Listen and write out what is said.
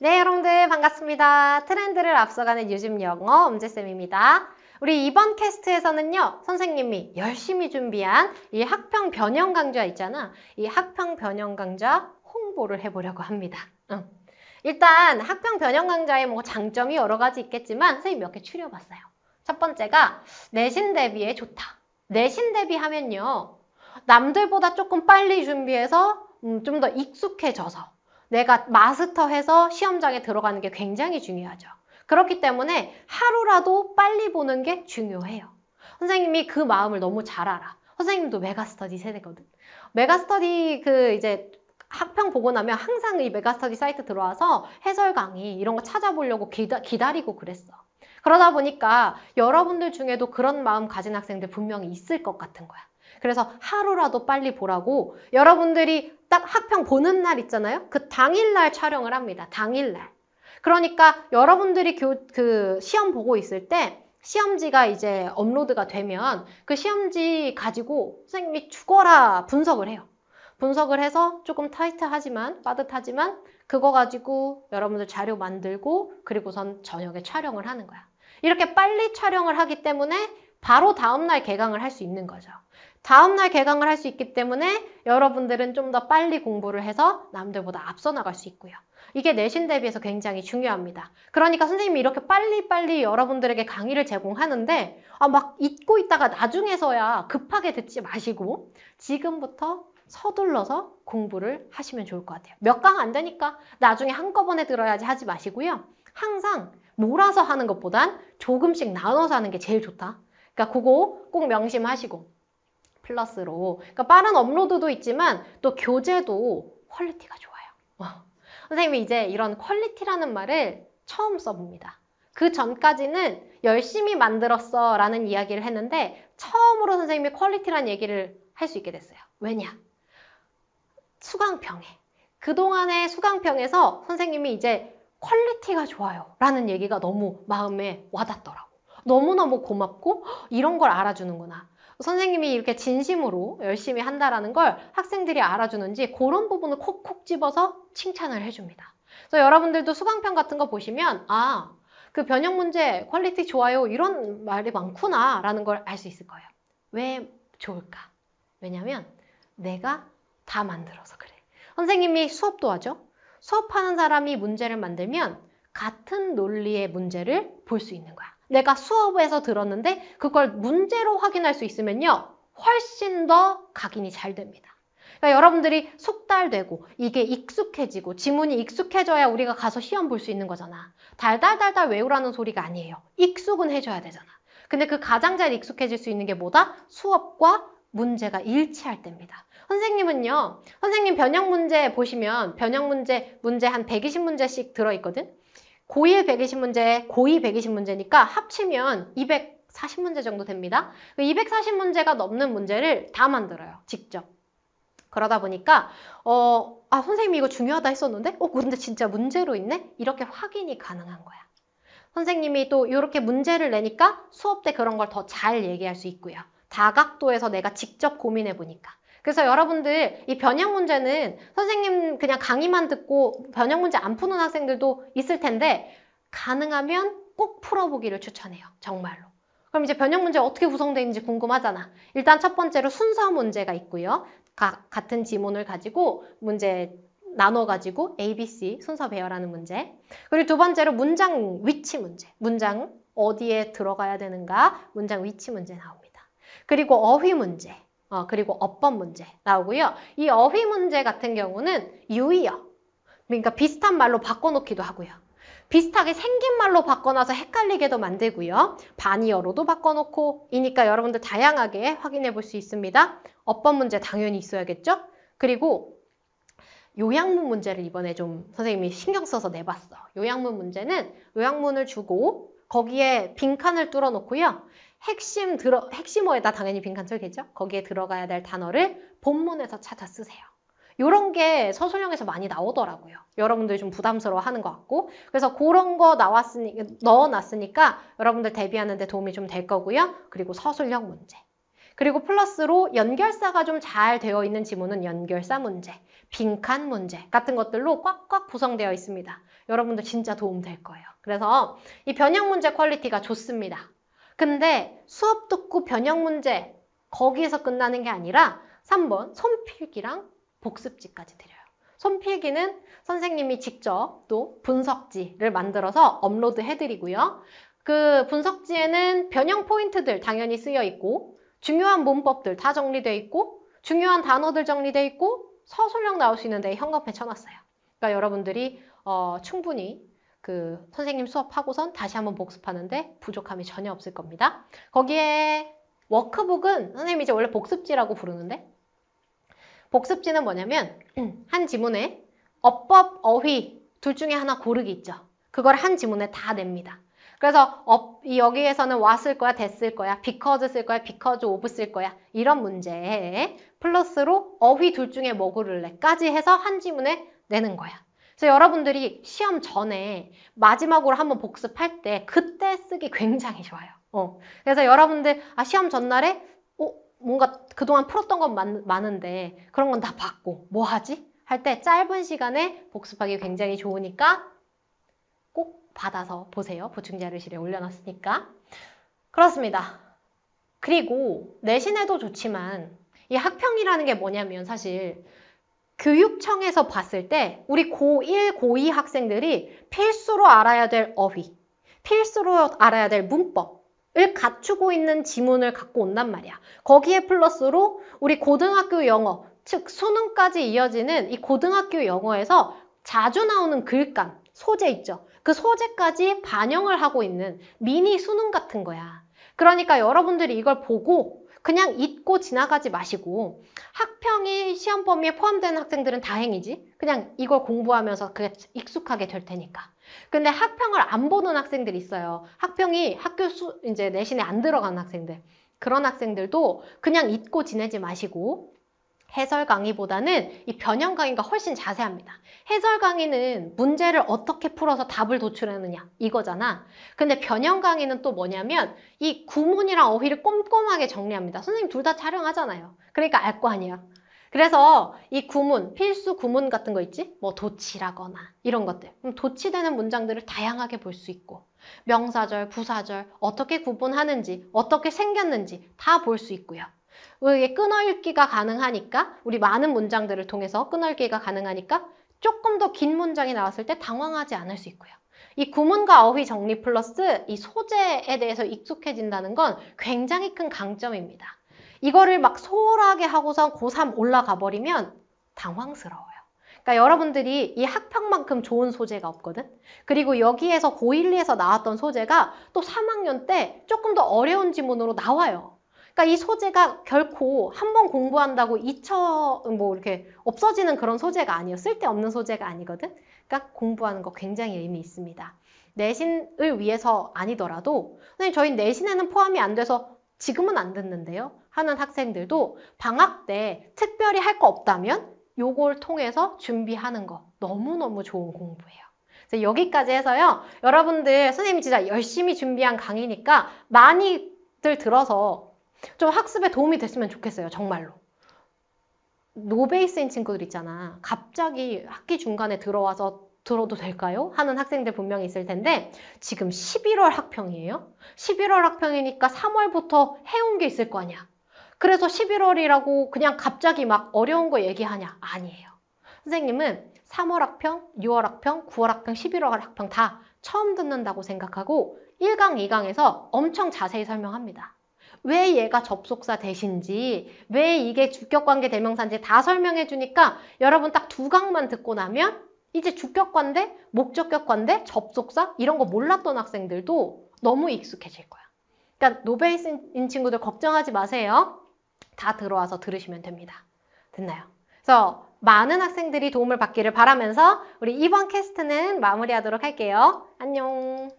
네, 여러분들 반갑습니다. 트렌드를 앞서가는 요즘 영어 엄재쌤입니다 우리 이번 캐스트에서는요, 선생님이 열심히 준비한 이 학평 변형 강좌 있잖아. 이 학평 변형 강좌 홍보를 해보려고 합니다. 응. 어. 일단 학평 변형 강좌의 뭐 장점이 여러 가지 있겠지만 선생님 몇 개 추려봤어요. 첫 번째가 내신 대비에 좋다. 내신 대비하면요, 남들보다 조금 빨리 준비해서 음, 좀 더 익숙해져서 내가 마스터해서 시험장에 들어가는 게 굉장히 중요하죠. 그렇기 때문에 하루라도 빨리 보는 게 중요해요. 선생님이 그 마음을 너무 잘 알아. 선생님도 메가스터디 세대거든. 메가스터디 그 이제 학평 보고 나면 항상 이 메가스터디 사이트 들어와서 해설 강의 이런 거 찾아보려고 기다, 기다리고 그랬어. 그러다 보니까 여러분들 중에도 그런 마음 가진 학생들 분명히 있을 것 같은 거야. 그래서 하루라도 빨리 보라고 여러분들이 딱 학평 보는 날 있잖아요. 그 당일날 촬영을 합니다. 당일날. 그러니까 여러분들이 교, 그 시험 보고 있을 때 시험지가 이제 업로드가 되면 그 시험지 가지고 선생님이 죽어라 분석을 해요. 분석을 해서 조금 타이트하지만 빠듯하지만 그거 가지고 여러분들 자료 만들고 그리고선 저녁에 촬영을 하는 거야. 이렇게 빨리 촬영을 하기 때문에 바로 다음날 개강을 할 수 있는 거죠. 다음날 개강을 할 수 있기 때문에 여러분들은 좀 더 빨리 공부를 해서 남들보다 앞서 나갈 수 있고요. 이게 내신 대비해서 굉장히 중요합니다. 그러니까 선생님이 이렇게 빨리빨리 여러분들에게 강의를 제공하는데 아, 막 잊고 있다가 나중에서야 급하게 듣지 마시고 지금부터 서둘러서 공부를 하시면 좋을 것 같아요. 몇 강 안 되니까 나중에 한꺼번에 들어야지 하지 마시고요. 항상 몰아서 하는 것보단 조금씩 나눠서 하는 게 제일 좋다. 그러니까 그거 꼭 명심하시고 플러스로. 그러니까 빠른 업로드도 있지만 또 교재도 퀄리티가 좋아요. 선생님이 이제 이런 퀄리티라는 말을 처음 써봅니다. 그 전까지는 열심히 만들었어 라는 이야기를 했는데 처음으로 선생님이 퀄리티라는 얘기를 할 수 있게 됐어요. 왜냐? 수강평에. 그동안의 수강평에서 선생님이 이제 퀄리티가 좋아요 라는 얘기가 너무 마음에 와닿더라고. 너무너무 고맙고 이런 걸 알아주는구나. 선생님이 이렇게 진심으로 열심히 한다라는 걸 학생들이 알아주는지 그런 부분을 콕콕 집어서 칭찬을 해줍니다. 그래서 여러분들도 수강편 같은 거 보시면 아, 그 변형 문제 퀄리티 좋아요 이런 말이 많구나 라는 걸 알 수 있을 거예요. 왜 좋을까? 왜냐면 내가 다 만들어서 그래. 선생님이 수업도 하죠. 수업하는 사람이 문제를 만들면 같은 논리의 문제를 볼 수 있는 거야. 내가 수업에서 들었는데 그걸 문제로 확인할 수 있으면요. 훨씬 더 각인이 잘 됩니다. 그러니까 여러분들이 숙달되고 이게 익숙해지고 지문이 익숙해져야 우리가 가서 시험 볼 수 있는 거잖아. 달달달달 외우라는 소리가 아니에요. 익숙은 해줘야 되잖아. 근데 그 가장 잘 익숙해질 수 있는 게 뭐다? 수업과 문제가 일치할 때입니다. 선생님은요. 선생님 변형 문제 보시면 변형 문제 문제 한 120문제씩 들어있거든. 고의 120문제, 고의 120문제니까 합치면 240문제 정도 됩니다. 240문제가 그 넘는 문제를 다 만들어요. 직접. 그러다 보니까 어, 아 선생님 이거 중요하다 했었는데 어 근데 진짜 문제로 있네? 이렇게 확인이 가능한 거야. 선생님이 또 이렇게 문제를 내니까 수업 때 그런 걸 더 잘 얘기할 수 있고요. 다각도에서 내가 직접 고민해 보니까. 그래서 여러분들 이 변형 문제는 선생님 그냥 강의만 듣고 변형 문제 안 푸는 학생들도 있을 텐데 가능하면 꼭 풀어보기를 추천해요. 정말로. 그럼 이제 변형 문제 어떻게 구성되어 있는지 궁금하잖아. 일단 첫 번째로 순서 문제가 있고요. 각 같은 지문을 가지고 문제 나눠가지고 A, B, C 순서 배열하는 문제. 그리고 두 번째로 문장 위치 문제. 문장 어디에 들어가야 되는가 문장 위치 문제 나옵니다. 그리고 어휘 문제. 어, 그리고 어법 문제 나오고요. 이 어휘 문제 같은 경우는 유의어. 그러니까 비슷한 말로 바꿔놓기도 하고요. 비슷하게 생긴 말로 바꿔놔서 헷갈리게도 만들고요. 반의어로도 바꿔놓고 이니까 여러분들 다양하게 확인해 볼 수 있습니다. 어법 문제 당연히 있어야겠죠? 그리고 요양문 문제를 이번에 좀 선생님이 신경 써서 내봤어. 요양문 문제는 요양문을 주고 거기에 빈칸을 뚫어놓고요. 핵심 들어, 핵심어에다 당연히 빈칸 틀겠죠? 거기에 들어가야 될 단어를 본문에서 찾아 쓰세요. 요런게 서술형에서 많이 나오더라고요. 여러분들이 좀 부담스러워하는 것 같고 그래서 그런 거 나왔으니 넣어놨으니까 여러분들 대비하는 데 도움이 좀 될 거고요. 그리고 서술형 문제 그리고 플러스로 연결사가 좀 잘 되어 있는 지문은 연결사 문제, 빈칸 문제 같은 것들로 꽉꽉 구성되어 있습니다. 여러분들 진짜 도움 될 거예요. 그래서 이 변형 문제 퀄리티가 좋습니다. 근데 수업 듣고 변형 문제 거기에서 끝나는 게 아니라 3번 손필기랑 복습지까지 드려요. 손필기는 선생님이 직접 또 분석지를 만들어서 업로드 해드리고요. 그 분석지에는 변형 포인트들 당연히 쓰여 있고 중요한 문법들 다 정리돼 있고 중요한 단어들 정리돼 있고 서술형 나올 수 있는데 현관패 쳐놨어요. 그러니까 여러분들이 어, 충분히 그 선생님 수업하고선 다시 한번 복습하는데 부족함이 전혀 없을 겁니다. 거기에 워크북은 선생님이 이제 원래 복습지라고 부르는데 복습지는 뭐냐면 한 지문에 어법, 어휘 둘 중에 하나 고르기 있죠. 그걸 한 지문에 다 냅니다. 그래서 어, 여기에서는 왔을 거야, 됐을 거야, because 쓸 거야, because of 쓸 거야 이런 문제에 플러스로 어휘 둘 중에 뭐 고를래까지 해서 한 지문에 내는 거야. 그래서 여러분들이 시험 전에 마지막으로 한번 복습할 때 그때 쓰기 굉장히 좋아요. 어. 그래서 여러분들 아 시험 전날에 어, 뭔가 그동안 풀었던 건 많, 많은데 그런 건 다 봤고 뭐 하지? 할 때 짧은 시간에 복습하기 굉장히 좋으니까 꼭 받아서 보세요. 보충 자료실에 올려놨으니까. 그렇습니다. 그리고 내신에도 좋지만 이 학평이라는 게 뭐냐면 사실 교육청에서 봤을 때 우리 고1, 고2 학생들이 필수로 알아야 될 어휘, 필수로 알아야 될 문법을 갖추고 있는 지문을 갖고 온단 말이야. 거기에 플러스로 우리 고등학교 영어, 즉 수능까지 이어지는 이 고등학교 영어에서 자주 나오는 글감, 소재 있죠. 그 소재까지 반영을 하고 있는 미니 수능 같은 거야. 그러니까 여러분들이 이걸 보고 그냥 잊고 지나가지 마시고 학평이 시험 범위에 포함되는 학생들은 다행이지 그냥 이걸 공부하면서 그게 익숙하게 될 테니까 근데 학평을 안 보는 학생들이 있어요 학평이 학교 수 이제 내신에 안 들어가는 학생들 그런 학생들도 그냥 잊고 지내지 마시고 해설 강의보다는 이 변형 강의가 훨씬 자세합니다. 해설 강의는 문제를 어떻게 풀어서 답을 도출하느냐 이거잖아. 근데 변형 강의는 또 뭐냐면 이 구문이랑 어휘를 꼼꼼하게 정리합니다. 선생님 둘 다 촬영하잖아요. 그러니까 알 거 아니에요. 그래서 이 구문, 필수 구문 같은 거 있지? 뭐 도치라거나 이런 것들. 그럼 도치되는 문장들을 다양하게 볼 수 있고 명사절, 부사절 어떻게 구분하는지, 어떻게 생겼는지 다 볼 수 있고요. 이게 끊어읽기가 가능하니까 우리 많은 문장들을 통해서 끊어읽기가 가능하니까 조금 더 긴 문장이 나왔을 때 당황하지 않을 수 있고요. 이 구문과 어휘 정리 플러스 이 소재에 대해서 익숙해진다는 건 굉장히 큰 강점입니다. 이거를 막 소홀하게 하고선 고3 올라가 버리면 당황스러워요. 그러니까 여러분들이 이 학평만큼 좋은 소재가 없거든? 그리고 여기에서 고1, 2에서 나왔던 소재가 또 3학년 때 조금 더 어려운 지문으로 나와요. 그러니까 이 소재가 결코 한 번 공부한다고 잊혀 뭐 이렇게 없어지는 그런 소재가 아니에요. 쓸데없는 소재가 아니거든. 그러니까 공부하는 거 굉장히 의미 있습니다. 내신을 위해서 아니더라도 선생님 저희 내신에는 포함이 안 돼서 지금은 안 듣는데요. 하는 학생들도 방학 때 특별히 할 거 없다면 요걸 통해서 준비하는 거 너무너무 좋은 공부예요. 그래서 여기까지 해서요. 여러분들 선생님 진짜 열심히 준비한 강의니까 많이들 들어서 좀 학습에 도움이 됐으면 좋겠어요. 정말로. 노베이스인 친구들 있잖아. 갑자기 학기 중간에 들어와서 들어도 될까요? 하는 학생들 분명히 있을 텐데 지금 11월 학평이에요. 11월 학평이니까 3월부터 해온 게 있을 거 아니야. 그래서 11월이라고 그냥 갑자기 막 어려운 거 얘기하냐? 아니에요. 선생님은 3월 학평, 6월 학평, 9월 학평, 11월 학평 다 처음 듣는다고 생각하고 1강, 2강에서 엄청 자세히 설명합니다. 왜 얘가 접속사 대신지 왜 이게 주격관계 대명사인지 다 설명해 주니까 여러분 딱 두 강만 듣고 나면 이제 주격관대, 목적격관대, 접속사 이런 거 몰랐던 학생들도 너무 익숙해질 거야. 그러니까 노베이스인 친구들 걱정하지 마세요. 다 들어와서 들으시면 됩니다. 됐나요? 그래서 많은 학생들이 도움을 받기를 바라면서 우리 이번 캐스트는 마무리하도록 할게요. 안녕!